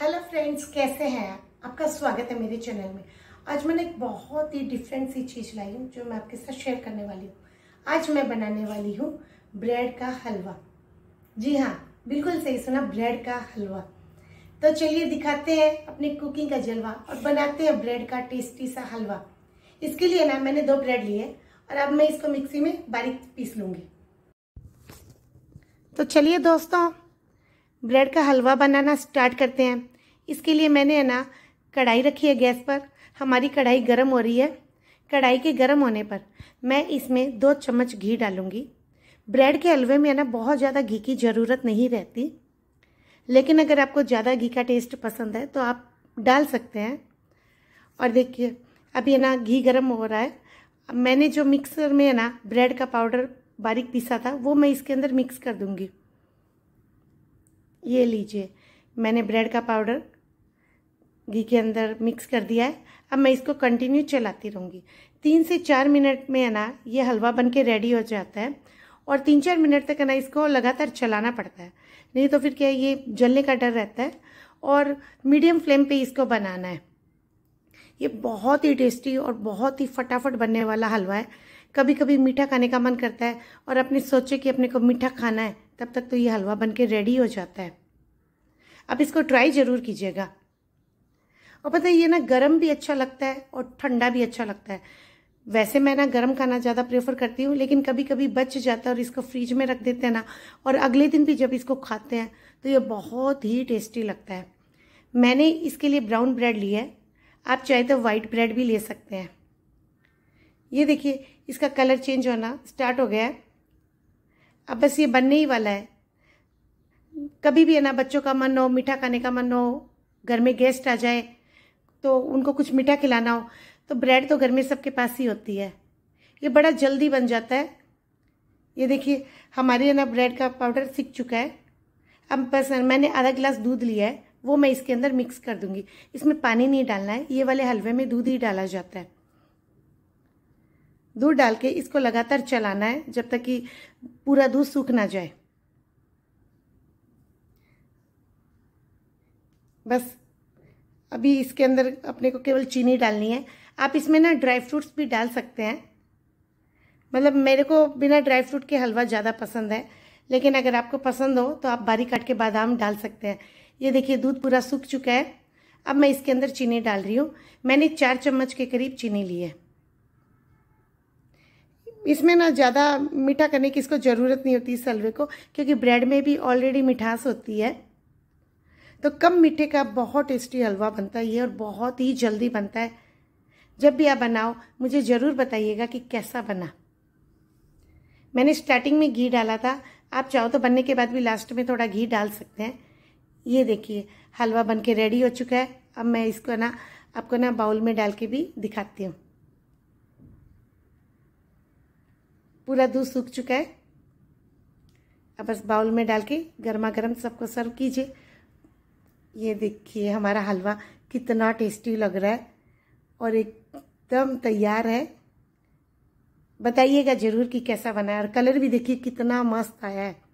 hello friends कैसे हैं आपका स्वागत है मेरे चैनल में आज मैंने एक बहुत ही डिफरेंट सी चीज़ लाई हूँ जो मैं आपके साथ शेयर करने वाली हूँ आज मैं बनाने वाली हूँ ब्रेड का हलवा जी हाँ बिल्कुल सही सुना ब्रेड का हलवा तो चलिए दिखाते हैं अपनी कुकिंग का जलवा और बनाते हैं ब्रेड का टेस्टी सा हलवा इसके लिए ना मैंने दो ब्रेड लिए और अब मैं इसको मिक्सी में बारीक पीस लूँगी तो चलिए दोस्तों ब्रेड का हलवा बनाना स्टार्ट करते हैं इसके लिए मैंने है ना कढ़ाई रखी है गैस पर हमारी कढ़ाई गर्म हो रही है कढ़ाई के गर्म होने पर मैं इसमें दो चम्मच घी डालूंगी ब्रेड के हलवे में है ना बहुत ज़्यादा घी की ज़रूरत नहीं रहती लेकिन अगर आपको ज़्यादा घी का टेस्ट पसंद है तो आप डाल सकते हैं और देखिए अभी है ना घी गर्म हो रहा है मैंने जो मिक्सर में है ना ब्रेड का पाउडर बारीक पीसा था वो मैं इसके अंदर मिक्स कर दूंगी ये लीजिए मैंने ब्रेड का पाउडर घी के अंदर मिक्स कर दिया है अब मैं इसको कंटिन्यू चलाती रहूँगी तीन से चार मिनट में है ना ये हलवा बन के रेडी हो जाता है और तीन चार मिनट तक है ना इसको लगातार चलाना पड़ता है नहीं तो फिर क्या ये जलने का डर रहता है और मीडियम फ्लेम पे इसको बनाना है ये बहुत ही टेस्टी और बहुत ही फटाफट बनने वाला हलवा है कभी कभी मीठा खाने का मन करता है और अपने सोचे कि अपने को मीठा खाना है तब तक तो ये हलवा बन के रेडी हो जाता है आप इसको ट्राई ज़रूर कीजिएगा और पता है ये ना गर्म भी अच्छा लगता है और ठंडा भी अच्छा लगता है वैसे मैं ना गर्म खाना ज़्यादा प्रेफर करती हूँ लेकिन कभी कभी बच जाता है और इसको फ्रिज में रख देते हैं ना और अगले दिन भी जब इसको खाते हैं तो ये बहुत ही टेस्टी लगता है मैंने इसके लिए ब्राउन ब्रेड लिया है आप चाहे तो वाइट ब्रेड भी ले सकते हैं ये देखिए इसका कलर चेंज होना स्टार्ट हो गया है अब बस ये बनने ही वाला है कभी भी है ना बच्चों का मन हो मीठा खाने का मन हो घर में गेस्ट आ जाए तो उनको कुछ मीठा खिलाना हो तो ब्रेड तो घर में सबके पास ही होती है ये बड़ा जल्दी बन जाता है ये देखिए हमारे है ना ब्रेड का पाउडर सीख चुका है अब बस मैंने आधा गिलास दूध लिया है वो मैं इसके अंदर मिक्स कर दूंगी इसमें पानी नहीं डालना है ये वाले हलवे में दूध ही डाला जाता है दूध डाल के इसको लगातार चलाना है जब तक कि पूरा दूध सूख ना जाए बस अभी इसके अंदर अपने को केवल चीनी डालनी है आप इसमें ना ड्राई फ्रूट्स भी डाल सकते हैं मतलब मेरे को बिना ड्राई फ्रूट के हलवा ज़्यादा पसंद है लेकिन अगर आपको पसंद हो तो आप बारीक काट के बादाम डाल सकते हैं ये देखिए दूध पूरा सूख चुका है अब मैं इसके अंदर चीनी डाल रही हूँ मैंने चार चम्मच के करीब चीनी ली है इसमें ना ज़्यादा मीठा करने की इसको ज़रूरत नहीं होती इस हलवे को क्योंकि ब्रेड में भी ऑलरेडी मिठास होती है तो कम मीठे का बहुत टेस्टी हलवा बनता है ये और बहुत ही जल्दी बनता है जब भी आप बनाओ मुझे ज़रूर बताइएगा कि कैसा बना मैंने स्टार्टिंग में घी डाला था आप चाहो तो बनने के बाद भी लास्ट में थोड़ा घी डाल सकते हैं ये देखिए हलवा बन के रेडी हो चुका है अब मैं इसको ना आपको ना बाउल में डाल के भी दिखाती हूँ पूरा दूध सूख चुका है अब बस बाउल में डाल के गर्मा गर्म सबको सर्व कीजिए ये देखिए हमारा हलवा कितना टेस्टी लग रहा है और एकदम तैयार है बताइएगा ज़रूर कि कैसा बना है और कलर भी देखिए कितना मस्त आया है